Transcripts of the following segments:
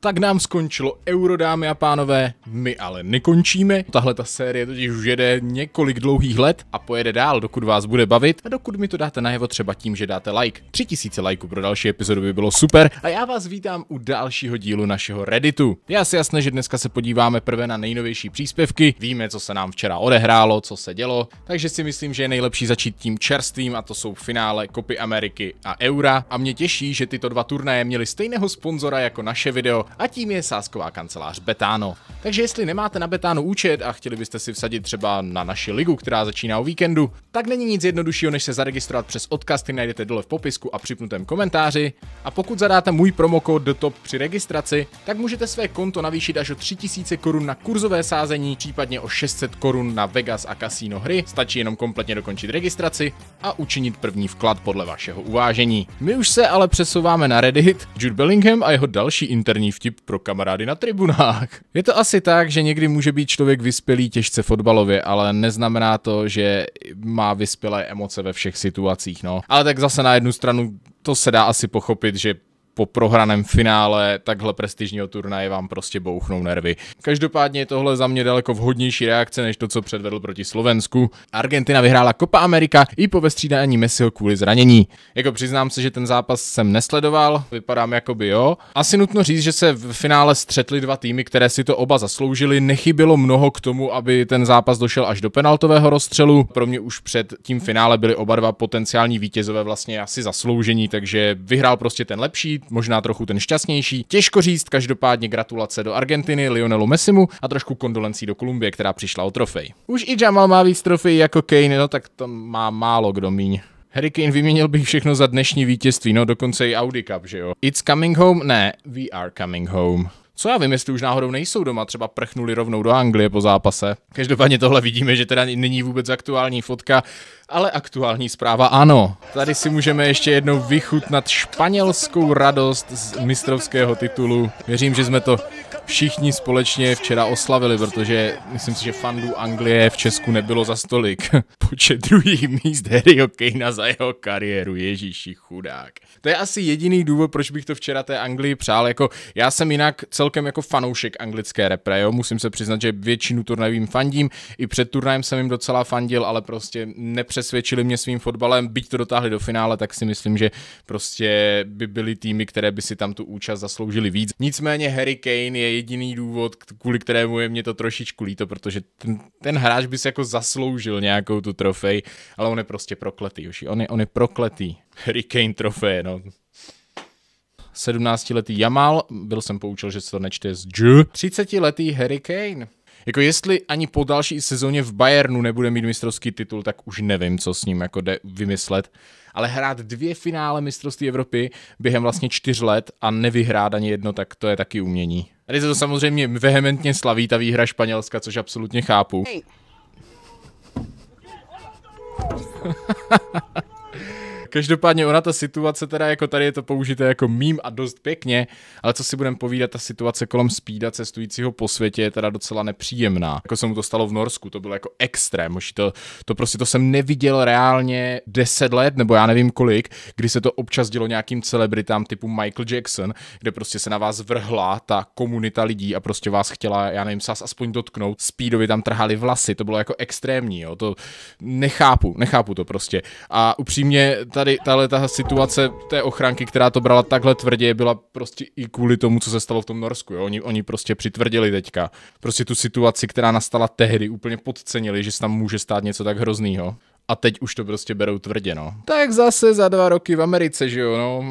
Tak nám skončilo euro, dámy a pánové, my ale nekončíme. Tahle ta série totiž už jede několik dlouhých let a pojede dál, dokud vás bude bavit a dokud mi to dáte najevo třeba tím, že dáte like. 3000 lajků pro další epizodu by bylo super a já vás vítám u dalšího dílu našeho Redditu. Já si jasné, že dneska se podíváme prvé na nejnovější příspěvky, víme, co se nám včera odehrálo, co se dělo, takže si myslím, že je nejlepší začít tím čerstvým a to jsou finále Kopy Ameriky a Eura. A mě těší, že tyto dva turnaje měly stejného sponzora jako naše video, a tím je sásková kancelář Betano. Takže jestli nemáte na Betano účet a chtěli byste si vsadit třeba na naši ligu, která začíná o víkendu, tak není nic jednoduššího, než se zaregistrovat přes odkaz, který najdete dole v popisku a připnutém komentáři. A pokud zadáte můj promokód do top při registraci, tak můžete své konto navýšit až o 3000 korun na kurzové sázení, případně o 600 korun na Vegas a kasíno hry. Stačí jenom kompletně dokončit registraci a učinit první vklad podle vašeho uvážení. My už se ale přesouváme na Reddit. Jude Bellingham a jeho další interní vtip pro kamarády na tribunách. Je to asi tak, že někdy může být člověk vyspělý těžce fotbalově, ale neznamená to, že má vyspělé emoce ve všech situacích, no. Ale tak zase na jednu stranu to se dá asi pochopit, že po prohraném finále takhle prestižního turnaje vám prostě bouchnou nervy. Každopádně je tohle za mě daleko vhodnější reakce než to, co předvedl proti Slovensku. Argentina vyhrála Copa Amerika i po vestřídání Messiho kvůli zranění. Jako přiznám se, že ten zápas jsem nesledoval, vypadám jako by jo. Asi nutno říct, že se v finále střetly dva týmy, které si to oba zasloužili. Nechybilo mnoho k tomu, aby ten zápas došel až do penaltového rozstřelu. Pro mě už před tím finále byly oba dva potenciální vítězové vlastně asi zasloužení, takže vyhrál prostě ten lepší, možná trochu ten šťastnější. Těžko říct, každopádně gratulace do Argentiny, Lionelu Messimu a trošku kondolencí do Kolumbie, která přišla o trofej. Už i Jamal má víc trofej jako Kane, no tak to má málo kdo míň. Harry Kane vyměnil bych všechno za dnešní vítězství, no dokonce i Audi Cup, že jo? It's coming home? Ne, we are coming home. Co já vím, jestli už náhodou nejsou doma, třeba prchnuli rovnou do Anglie po zápase. Každopádně tohle vidíme, že teda není vůbec aktuální fotka, ale aktuální zpráva ano. Tady si můžeme ještě jednou vychutnat španělskou radost z mistrovského titulu. Věřím, že jsme to všichni společně včera oslavili, protože myslím si, že fandů Anglie v Česku nebylo za stolik. Počet druhých míst Harryho Kejna za jeho kariéru, ježíši chudák. To je asi jediný důvod, proč bych to včera té Anglii přál. Jako, já jsem jinak celkem jako fanoušek anglické repre, jo? musím se přiznat, že většinu turnajů fandím, i před turnajem jsem jim docela fandil, ale prostě nepřesvědčili mě svým fotbalem, byť to dotáhli do finále, tak si myslím, že prostě by byly týmy, které by si tam tu účast zasloužili víc. Nicméně Harry Kane je jediný důvod, kvůli kterému je mě to trošičku líto, protože ten, ten hráč by se jako zasloužil nějakou tu trofej, ale on je prostě prokletý už. On je, on je prokletý. Hurricane trofej, no. 17-letý Jamal, byl jsem poučil, že se to nečte z J. 30-letý Harry Kane. Jako jestli ani po další sezóně v Bayernu nebude mít mistrovský titul, tak už nevím, co s ním jako jde vymyslet. Ale hrát dvě finále mistrovství Evropy během vlastně čtyř let a nevyhrát ani jedno, tak to je taky umění. Tady se to samozřejmě vehementně slaví ta výhra Španělska, což absolutně chápu. Hey. Každopádně ona ta situace teda jako tady je to použité jako mím a dost pěkně, ale co si budem povídat, ta situace kolem spída cestujícího po světě je teda docela nepříjemná. Jako se mu to stalo v Norsku, to bylo jako extrém, už to, to prostě to jsem neviděl reálně 10 let, nebo já nevím kolik, kdy se to občas dělo nějakým celebritám typu Michael Jackson, kde prostě se na vás vrhla ta komunita lidí a prostě vás chtěla, já nevím, sás aspoň dotknout. Speedovi tam trhali vlasy, to bylo jako extrémní, jo, to nechápu, nechápu to prostě. A upřímně, tady tahle ta situace té ochránky, která to brala takhle tvrdě, byla prostě i kvůli tomu, co se stalo v tom Norsku. Jo? Oni, oni prostě přitvrdili teďka. Prostě tu situaci, která nastala tehdy, úplně podcenili, že se tam může stát něco tak hroznýho. A teď už to prostě berou tvrdě, no. Tak zase za dva roky v Americe, že jo, no.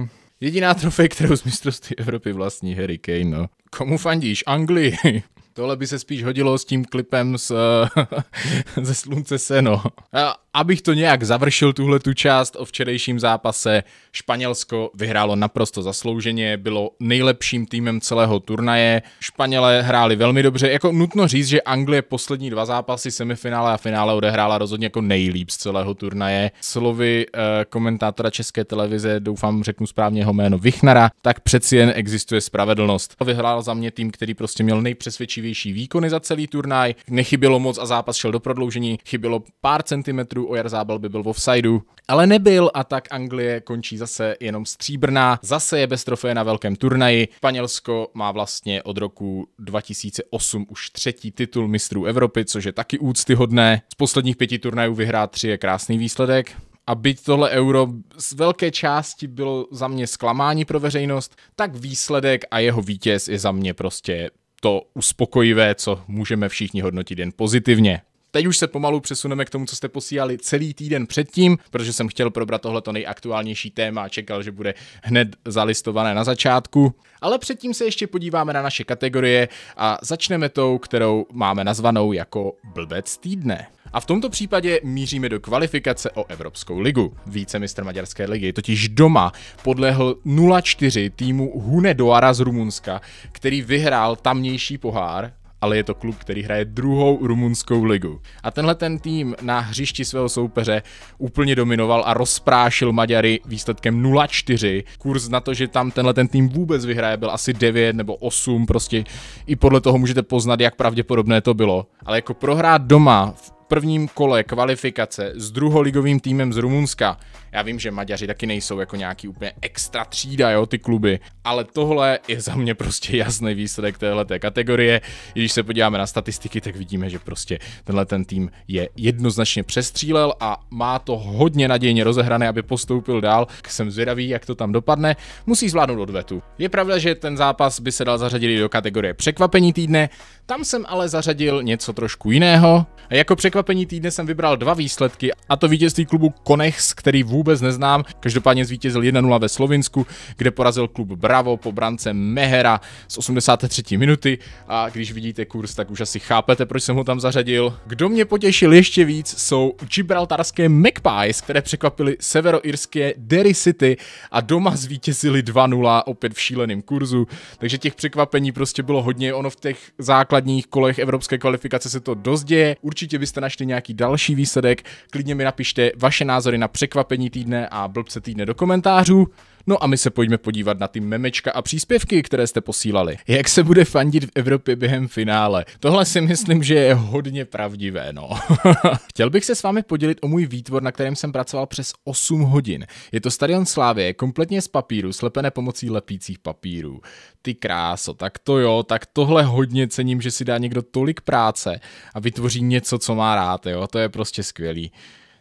Jediná trofej, kterou z mistrovství Evropy vlastní Harry Kane, no. Komu fandíš? Anglii. Tohle by se spíš hodilo s tím klipem z, eh, ze Slunce Seno. Eh, abych to nějak završil, tuhle tu část o včerejším zápase, Španělsko vyhrálo naprosto zaslouženě, bylo nejlepším týmem celého turnaje, Španělé hráli velmi dobře, jako nutno říct, že Anglie poslední dva zápasy semifinále a finále odehrála rozhodně jako nejlíp z celého turnaje. Slovy eh, komentátora České televize, doufám řeknu správně jeho jméno, Vichnara, tak přeci jen existuje spravedlnost. Vyhrál za mě tým, který prostě měl nejpřesvědčí nejpřesvědčivější výkony za celý turnaj, nechybělo moc a zápas šel do prodloužení, chybělo pár centimetrů, Ojar Zábal by byl v offsideu, ale nebyl a tak Anglie končí zase jenom stříbrná, zase je bez trofeje na velkém turnaji, Španělsko má vlastně od roku 2008 už třetí titul mistrů Evropy, což je taky úctyhodné, z posledních pěti turnajů vyhrát tři je krásný výsledek, a byť tohle euro z velké části bylo za mě zklamání pro veřejnost, tak výsledek a jeho vítěz je za mě prostě to uspokojivé, co můžeme všichni hodnotit jen pozitivně. Teď už se pomalu přesuneme k tomu, co jste posílali celý týden předtím, protože jsem chtěl probrat tohleto nejaktuálnější téma a čekal, že bude hned zalistované na začátku. Ale předtím se ještě podíváme na naše kategorie a začneme tou, kterou máme nazvanou jako blbec týdne. A v tomto případě míříme do kvalifikace o Evropskou ligu. mistr Maďarské ligy totiž doma podlehl 0-4 týmu Hune Doara z Rumunska, který vyhrál tamnější pohár ale je to klub, který hraje druhou rumunskou ligu. A tenhle ten tým na hřišti svého soupeře úplně dominoval a rozprášil Maďary výsledkem 0-4. Kurz na to, že tam tenhle ten tým vůbec vyhraje, byl asi 9 nebo 8, prostě i podle toho můžete poznat, jak pravděpodobné to bylo. Ale jako prohrát doma v prvním kole kvalifikace s druholigovým týmem z Rumunska. Já vím, že Maďaři taky nejsou jako nějaký úplně extra třída, jo, ty kluby, ale tohle je za mě prostě jasný výsledek téhleté kategorie. Když se podíváme na statistiky, tak vidíme, že prostě tenhle ten tým je jednoznačně přestřílel a má to hodně nadějně rozehrané, aby postoupil dál. Jsem zvědavý, jak to tam dopadne. Musí zvládnout odvetu. Je pravda, že ten zápas by se dal zařadit do kategorie překvapení týdne, tam jsem ale zařadil něco trošku jiného. Jako překvapení překvapení týdne jsem vybral dva výsledky, a to vítězství klubu Konex, který vůbec neznám. Každopádně zvítězil 1-0 ve Slovinsku, kde porazil klub Bravo po brance Mehera z 83. minuty. A když vidíte kurz, tak už asi chápete, proč jsem ho tam zařadil. Kdo mě potěšil ještě víc, jsou gibraltarské Magpies, které překvapili severoirské Derry City a doma zvítězili 2-0 opět v šíleném kurzu. Takže těch překvapení prostě bylo hodně. Ono v těch základních kolech evropské kvalifikace se to dozděje. Určitě byste našli našli nějaký další výsledek, klidně mi napište vaše názory na překvapení týdne a blbce týdne do komentářů. No a my se pojďme podívat na ty memečka a příspěvky, které jste posílali. Jak se bude fandit v Evropě během finále? Tohle si myslím, že je hodně pravdivé, no. Chtěl bych se s vámi podělit o můj výtvor, na kterém jsem pracoval přes 8 hodin. Je to stadion Slávě, kompletně z papíru, slepené pomocí lepících papírů. Ty kráso, tak to jo, tak tohle hodně cením, že si dá někdo tolik práce a vytvoří něco, co má rád, jo, to je prostě skvělý.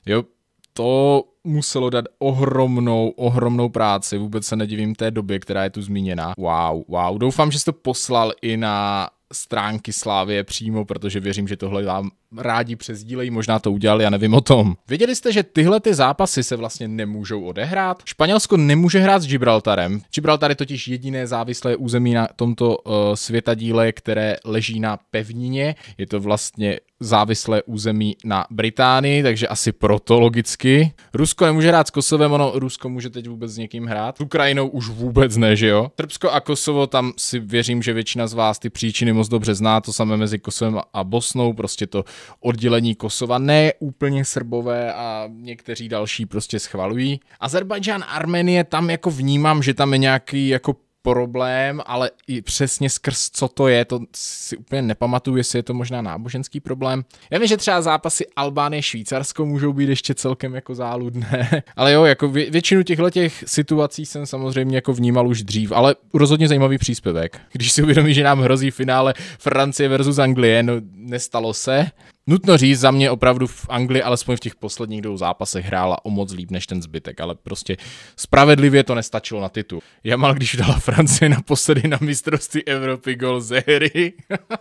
Jo, to muselo dát ohromnou, ohromnou práci. Vůbec se nedivím té době, která je tu zmíněna. Wow, wow. Doufám, že jsi to poslal i na stránky Slávie přímo, protože věřím, že tohle vám rádi přezdílejí, možná to udělali, já nevím o tom. Věděli jste, že tyhle ty zápasy se vlastně nemůžou odehrát? Španělsko nemůže hrát s Gibraltarem. Gibraltar je totiž jediné závislé území na tomto uh, světadíle, které leží na pevnině. Je to vlastně závislé území na Británii, takže asi proto logicky. Rusko nemůže hrát s Kosovem, ono Rusko může teď vůbec s někým hrát. S Ukrajinou už vůbec ne, že jo? Srbsko a Kosovo, tam si věřím, že většina z vás ty příčiny moc dobře zná, to samé mezi Kosovem a Bosnou, prostě to oddělení Kosova, ne úplně Srbové a někteří další prostě schvalují. Azerbajdžán, Armenie, tam jako vnímám, že tam je nějaký jako problém, ale i přesně skrz co to je, to si úplně nepamatuju, jestli je to možná náboženský problém. Já vím, že třeba zápasy Albánie Švýcarsko můžou být ještě celkem jako záludné, ale jo, jako vě- většinu těchto těch situací jsem samozřejmě jako vnímal už dřív, ale rozhodně zajímavý příspěvek. Když si uvědomí, že nám hrozí finále Francie versus Anglie, no nestalo se, Nutno říct, za mě opravdu v Anglii, alespoň v těch posledních dvou zápasech, hrála o moc líp než ten zbytek, ale prostě spravedlivě to nestačilo na titul. Jamal, když dala Francii naposledy na mistrovství Evropy gol ze hry,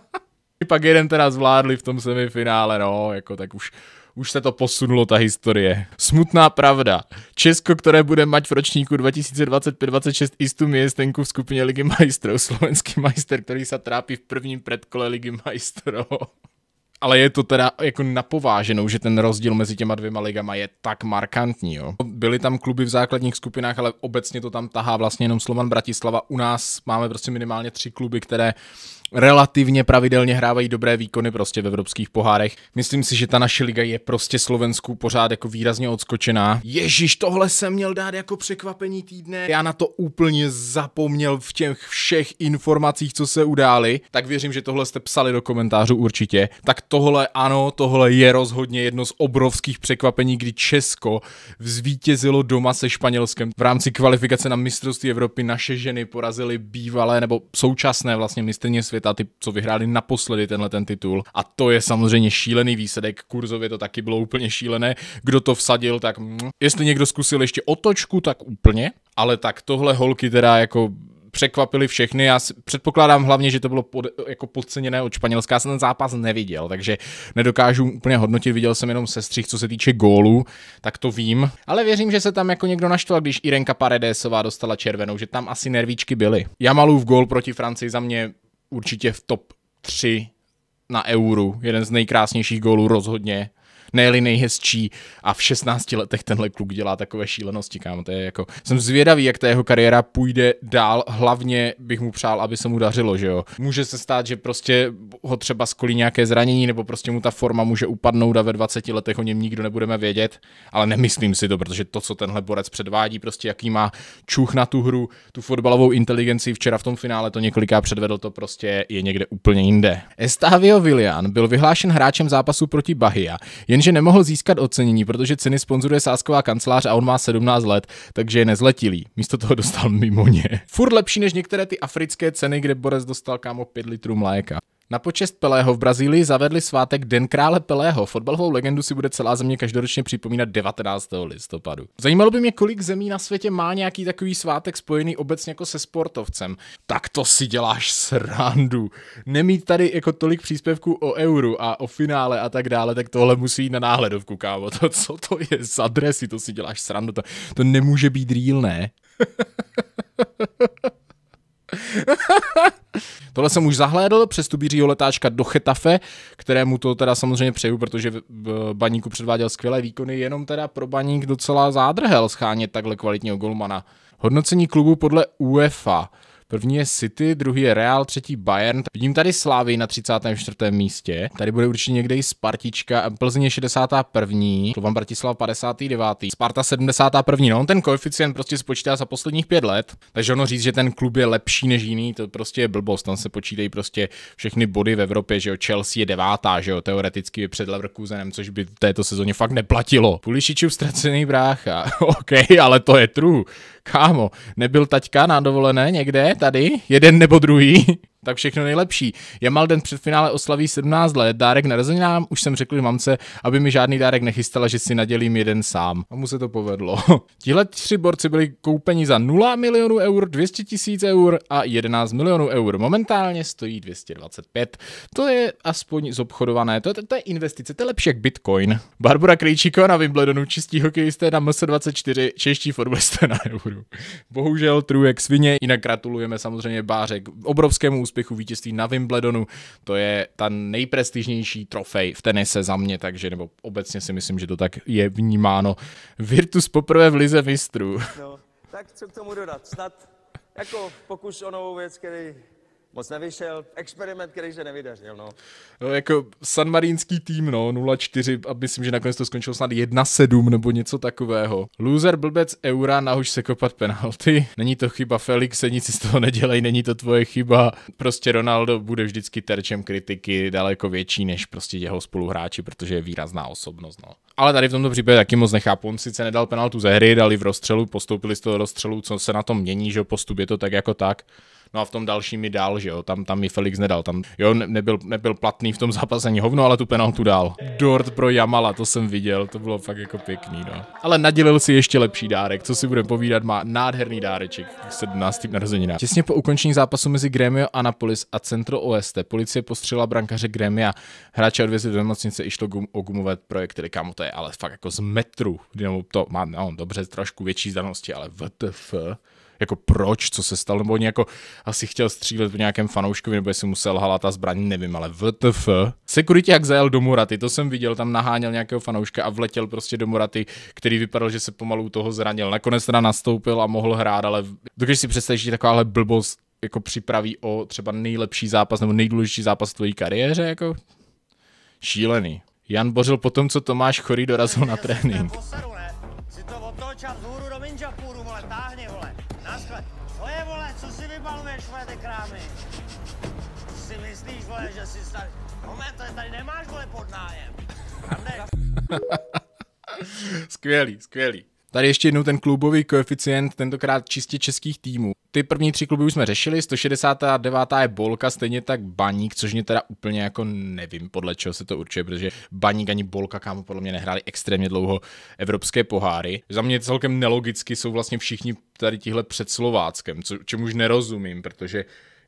pak jeden teda zvládli v tom semifinále, no, jako tak už už se to posunulo, ta historie. Smutná pravda. Česko, které bude mať v ročníku 2025-26 jistou městenku v skupině Ligy majstrov. Slovenský majster, který se trápí v prvním předkole Ligy majstrov ale je to teda jako napováženou, že ten rozdíl mezi těma dvěma ligama je tak markantní. Jo. Byly tam kluby v základních skupinách, ale obecně to tam tahá vlastně jenom Slovan Bratislava. U nás máme prostě minimálně tři kluby, které relativně pravidelně hrávají dobré výkony prostě v evropských pohárech. Myslím si, že ta naše liga je prostě Slovensku pořád jako výrazně odskočená. Ježíš, tohle jsem měl dát jako překvapení týdne. Já na to úplně zapomněl v těch všech informacích, co se udály. Tak věřím, že tohle jste psali do komentářů určitě. Tak tohle ano, tohle je rozhodně jedno z obrovských překvapení, kdy Česko zvítězilo doma se Španělskem. V rámci kvalifikace na mistrovství Evropy naše ženy porazily bývalé nebo současné vlastně mistrně světa světa, ty, co vyhráli naposledy tenhle ten titul. A to je samozřejmě šílený výsledek, kurzově to taky bylo úplně šílené. Kdo to vsadil, tak mm, jestli někdo zkusil ještě otočku, tak úplně. Ale tak tohle holky teda jako překvapili všechny. Já předpokládám hlavně, že to bylo pod, jako podceněné od Španělska. Já jsem ten zápas neviděl, takže nedokážu úplně hodnotit. Viděl jsem jenom sestřih, co se týče gólů, tak to vím. Ale věřím, že se tam jako někdo naštval, když Irenka Paredesová dostala červenou, že tam asi nervíčky byly. Jamalův gól proti Francii za mě určitě v top 3 na euru. Jeden z nejkrásnějších gólů rozhodně nejli nejhezčí a v 16 letech tenhle kluk dělá takové šílenosti, kámo, to je jako, jsem zvědavý, jak ta jeho kariéra půjde dál, hlavně bych mu přál, aby se mu dařilo, že jo. Může se stát, že prostě ho třeba skolí nějaké zranění, nebo prostě mu ta forma může upadnout a ve 20 letech o něm nikdo nebudeme vědět, ale nemyslím si to, protože to, co tenhle borec předvádí, prostě jaký má čuch na tu hru, tu fotbalovou inteligenci, včera v tom finále to několiká předvedl, to prostě je někde úplně jinde. Estavio Villian byl vyhlášen hráčem zápasu proti Bahia, jen Jenže nemohl získat ocenění, protože ceny sponzoruje sásková kancelář a on má 17 let, takže je nezletilý. Místo toho dostal mimo ně. Fur lepší než některé ty africké ceny, kde Borec dostal kámo 5 litrů mléka. Na počest Pelého v Brazílii zavedli svátek Den krále Pelého. Fotbalovou legendu si bude celá země každoročně připomínat 19. listopadu. Zajímalo by mě, kolik zemí na světě má nějaký takový svátek spojený obecně jako se sportovcem. Tak to si děláš srandu. Nemít tady jako tolik příspěvků o euru a o finále a tak dále, tak tohle musí jít na náhledovku, kámo. To, co to je za dresy, to si děláš srandu. To, to nemůže být rýlné. ne? Tohle jsem už zahlédl přes tu bířího letáčka do Chetafe, kterému to teda samozřejmě přeju, protože v Baníku předváděl skvělé výkony, jenom teda pro Baník docela zádrhel schánět takhle kvalitního golmana. Hodnocení klubu podle UEFA. První je City, druhý je Real, třetí Bayern. Vidím tady Slávy na 34. místě. Tady bude určitě někde i Spartička. Plzeň je 61. Slovan Bratislava 59. Sparta 71. No, on ten koeficient prostě spočítá za posledních pět let. Takže ono říct, že ten klub je lepší než jiný, to prostě je blbost. Tam se počítají prostě všechny body v Evropě, že jo. Chelsea je devátá, že jo. Teoreticky je před Leverkusenem, což by v této sezóně fakt neplatilo. Pulišičův ztracený brácha. OK, ale to je true. Kámo, nebyl taťka na dovolené někde? tady, jeden nebo druhý tak všechno nejlepší. Jamal den před finále oslaví 17 let, dárek narozeninám, už jsem řekl mamce, aby mi žádný dárek nechystala, že si nadělím jeden sám. A mu se to povedlo. Tihle tři borci byli koupeni za 0 milionů eur, 200 tisíc eur a 11 milionů eur. Momentálně stojí 225. To je aspoň zobchodované, to, to, to je investice, to je lepší jak Bitcoin. Barbara Krejčíková na Wimbledonu, čistí hokejisté na MS24, čeští fotbalisté na euru. Bohužel jak svině, jinak gratulujeme samozřejmě Bářek obrovskému úspěchu vítězství na Wimbledonu. To je ta nejprestižnější trofej v tenise za mě, takže nebo obecně si myslím, že to tak je vnímáno. Virtus poprvé v lize mistrů. No, tak co k tomu dodat? Snad jako pokus o novou věc, který moc nevyšel. Experiment, který se nevydařil, no. no jako sanmarínský tým, no, 0-4 a myslím, že nakonec to skončilo snad 1-7 nebo něco takového. Loser blbec eura, nahož se kopat penalty. Není to chyba Felixe, nic z toho nedělej, není to tvoje chyba. Prostě Ronaldo bude vždycky terčem kritiky daleko větší než prostě jeho spoluhráči, protože je výrazná osobnost, no. Ale tady v tomto případě taky moc nechápu. On sice nedal penaltu ze hry, dali v rozstřelu, postoupili z toho rozstřelu, co se na tom mění, že postup je to tak jako tak No a v tom dalším mi dal, že jo, tam, tam mi Felix nedal, tam, jo, nebyl, nebyl platný v tom zápasení hovno, ale tu penaltu dal. Dort pro Jamala, to jsem viděl, to bylo fakt jako pěkný, no. Ale nadělil si ještě lepší dárek, co si budeme povídat, má nádherný dáreček, 17. narozeninám. Těsně po ukončení zápasu mezi Gremio Anapolis a Centro OST policie postřela brankaře Grémia. Hráče odvězli do nemocnice, išlo gum, o gumové projekty, kámo, to je ale fakt jako z metru, to má, no, dobře, trošku větší zdanosti, ale WTF jako proč, co se stalo, nebo oni jako asi chtěl střílet po nějakém fanouškovi, nebo jestli musel halat ta zbraň, nevím, ale VTF. jak zajel do Muraty, to jsem viděl, tam naháněl nějakého fanouška a vletěl prostě do Muraty, který vypadal, že se pomalu toho zranil. Nakonec teda nastoupil a mohl hrát, ale dokud si představíš, že takováhle blbost jako připraví o třeba nejlepší zápas nebo nejdůležitější zápas v tvojí kariéře, jako šílený. Jan bořil po tom, co Tomáš Chory dorazil na trénink. vybaluješ vole ty krámy? Si myslíš vole, že jsi tady... Moment, tady, tady nemáš vole pod nájem. Skvělý, skvělý. Tady ještě jednou ten klubový koeficient, tentokrát čistě českých týmů. Ty první tři kluby už jsme řešili, 169. je Bolka, stejně tak Baník, což mě teda úplně jako nevím, podle čeho se to určuje, protože Baník ani Bolka, kámo, podle mě nehráli extrémně dlouho evropské poháry. Za mě celkem nelogicky jsou vlastně všichni tady tihle před Slováckem, co, čemuž nerozumím, protože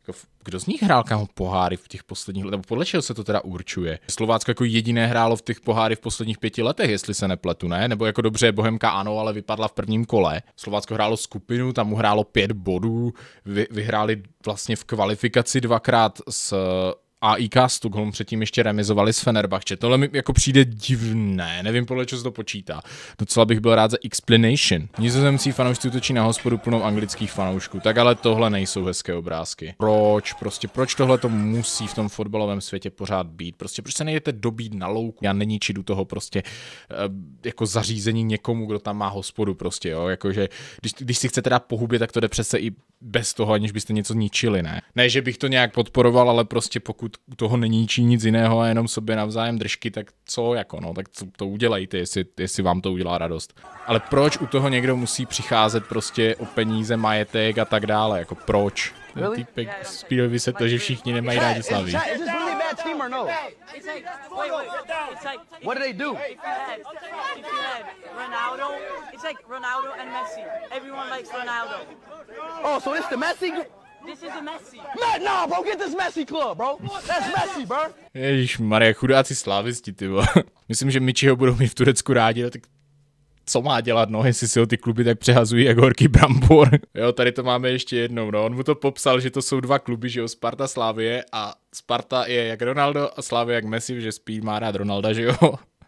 jako, kdo z nich hrál kam poháry v těch posledních letech? Podle čeho se to teda určuje? Slovácko jako jediné hrálo v těch poháry v posledních pěti letech, jestli se nepletu, ne? Nebo jako dobře, Bohemka ano, ale vypadla v prvním kole. Slovácko hrálo skupinu, tam uhrálo pět bodů, vy, vyhráli vlastně v kvalifikaci dvakrát s a IK Stockholm předtím ještě remizovali s Fenerbahče. Tohle mi jako přijde divné, nevím podle čeho se to počítá. Docela bych byl rád za explanation. Nizozemcí fanoušci utočí na hospodu plnou anglických fanoušků, tak ale tohle nejsou hezké obrázky. Proč? Prostě proč tohle to musí v tom fotbalovém světě pořád být? Prostě proč se nejdete dobít na louku? Já není čidu toho prostě eh, jako zařízení někomu, kdo tam má hospodu prostě, jo? Jakože když, když si chcete dát pohubě, tak to jde přece i bez toho, aniž byste něco ničili, ne? Ne, že bych to nějak podporoval, ale prostě pokud pokud u toho není nic jiného a jenom sobě navzájem držky, tak co jako no, tak to, to udělejte, jestli, jestli vám to udělá radost. Ale proč u toho někdo musí přicházet prostě o peníze, majetek a tak dále, jako proč? Ten týpek spíl by se to, že všichni nemají rádi slaví. Oh, so it's the Messi? This bro, get this club, bro. That's bro. Ježíš Maria, chudáci slávisti, ty bo. Myslím, že ho budou mít v Turecku rádi, no, tak co má dělat, no, jestli si ho ty kluby tak přehazují jako horký brambor. Jo, tady to máme ještě jednou, no, on mu to popsal, že to jsou dva kluby, že jo, Sparta Slávie a Sparta je jak Ronaldo a Slávie jak Messi, že spí má rád Ronalda, že jo.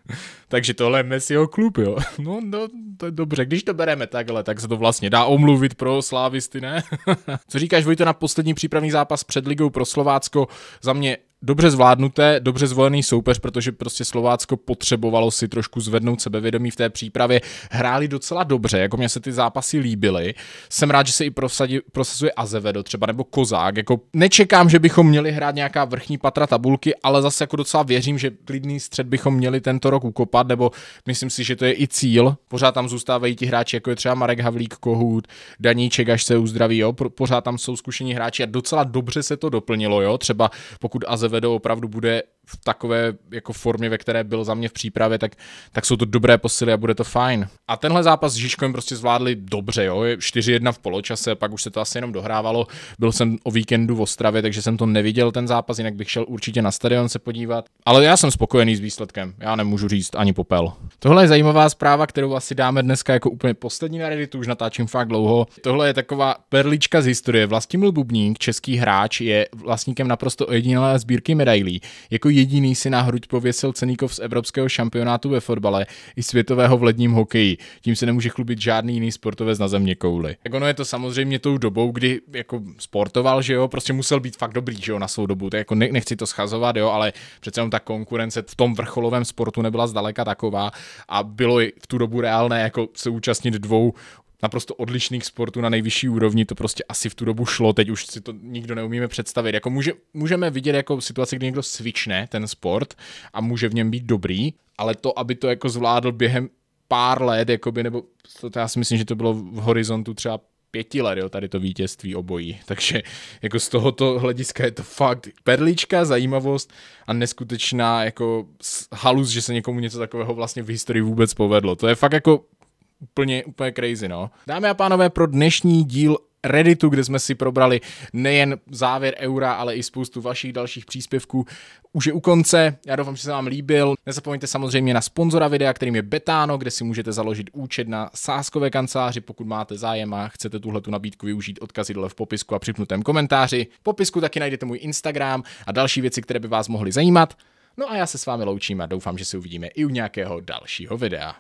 Takže tohle je Messiho klub, jo. No, no, to je dobře. Když to bereme takhle, tak se to vlastně dá omluvit pro slávisty, ne? Co říkáš, Vojto, na poslední přípravný zápas před ligou pro Slovácko? Za mě dobře zvládnuté, dobře zvolený soupeř, protože prostě Slovácko potřebovalo si trošku zvednout sebevědomí v té přípravě. Hráli docela dobře, jako mě se ty zápasy líbily. Jsem rád, že se i prosadí, prosazuje Azevedo třeba nebo Kozák. Jako nečekám, že bychom měli hrát nějaká vrchní patra tabulky, ale zase jako docela věřím, že klidný střed bychom měli tento rok ukopat, nebo myslím si, že to je i cíl. Pořád tam zůstávají ti hráči, jako je třeba Marek Havlík, Kohut, Daníček, až se uzdraví, jo. Pořád tam jsou zkušení hráči a docela dobře se to doplnilo, jo. Třeba pokud Azevedo vedou opravdu bude v takové jako formě, ve které byl za mě v přípravě, tak, tak jsou to dobré posily a bude to fajn. A tenhle zápas s Žižkovým prostě zvládli dobře, jo, 4-1 v poločase, pak už se to asi jenom dohrávalo, byl jsem o víkendu v Ostravě, takže jsem to neviděl ten zápas, jinak bych šel určitě na stadion se podívat, ale já jsem spokojený s výsledkem, já nemůžu říct ani popel. Tohle je zajímavá zpráva, kterou asi dáme dneska jako úplně poslední na Redditu, už natáčím fakt dlouho. Tohle je taková perlička z historie. Vlastimil Bubník, český hráč, je vlastníkem naprosto ojedinělé sbírky medailí. Jako jediný si na hruď pověsil ceníkov z evropského šampionátu ve fotbale i světového v ledním hokeji. Tím se nemůže chlubit žádný jiný sportovec na země kouli. Tak ono je to samozřejmě tou dobou, kdy jako sportoval, že jo, prostě musel být fakt dobrý, že jo, na svou dobu. To jako ne, nechci to schazovat, jo, ale přece jenom ta konkurence v tom vrcholovém sportu nebyla zdaleka taková a bylo i v tu dobu reálné jako se účastnit dvou naprosto odlišných sportů na nejvyšší úrovni, to prostě asi v tu dobu šlo, teď už si to nikdo neumíme představit. Jako může, můžeme vidět jako situaci, kdy někdo svične ten sport a může v něm být dobrý, ale to, aby to jako zvládl během pár let, jakoby, nebo to, to já si myslím, že to bylo v horizontu třeba pěti let, jo, tady to vítězství obojí. Takže jako z tohoto hlediska je to fakt perlička, zajímavost a neskutečná jako halus, že se někomu něco takového vlastně v historii vůbec povedlo. To je fakt jako úplně, úplně crazy, no. Dámy a pánové, pro dnešní díl Redditu, kde jsme si probrali nejen závěr eura, ale i spoustu vašich dalších příspěvků. Už je u konce, já doufám, že se vám líbil. Nezapomeňte samozřejmě na sponzora videa, kterým je Betano, kde si můžete založit účet na sáskové kanceláři, pokud máte zájem a chcete tuhle tu nabídku využít. Odkazy dole v popisku a připnutém komentáři. V popisku taky najdete můj Instagram a další věci, které by vás mohly zajímat. No a já se s vámi loučím a doufám, že se uvidíme i u nějakého dalšího videa.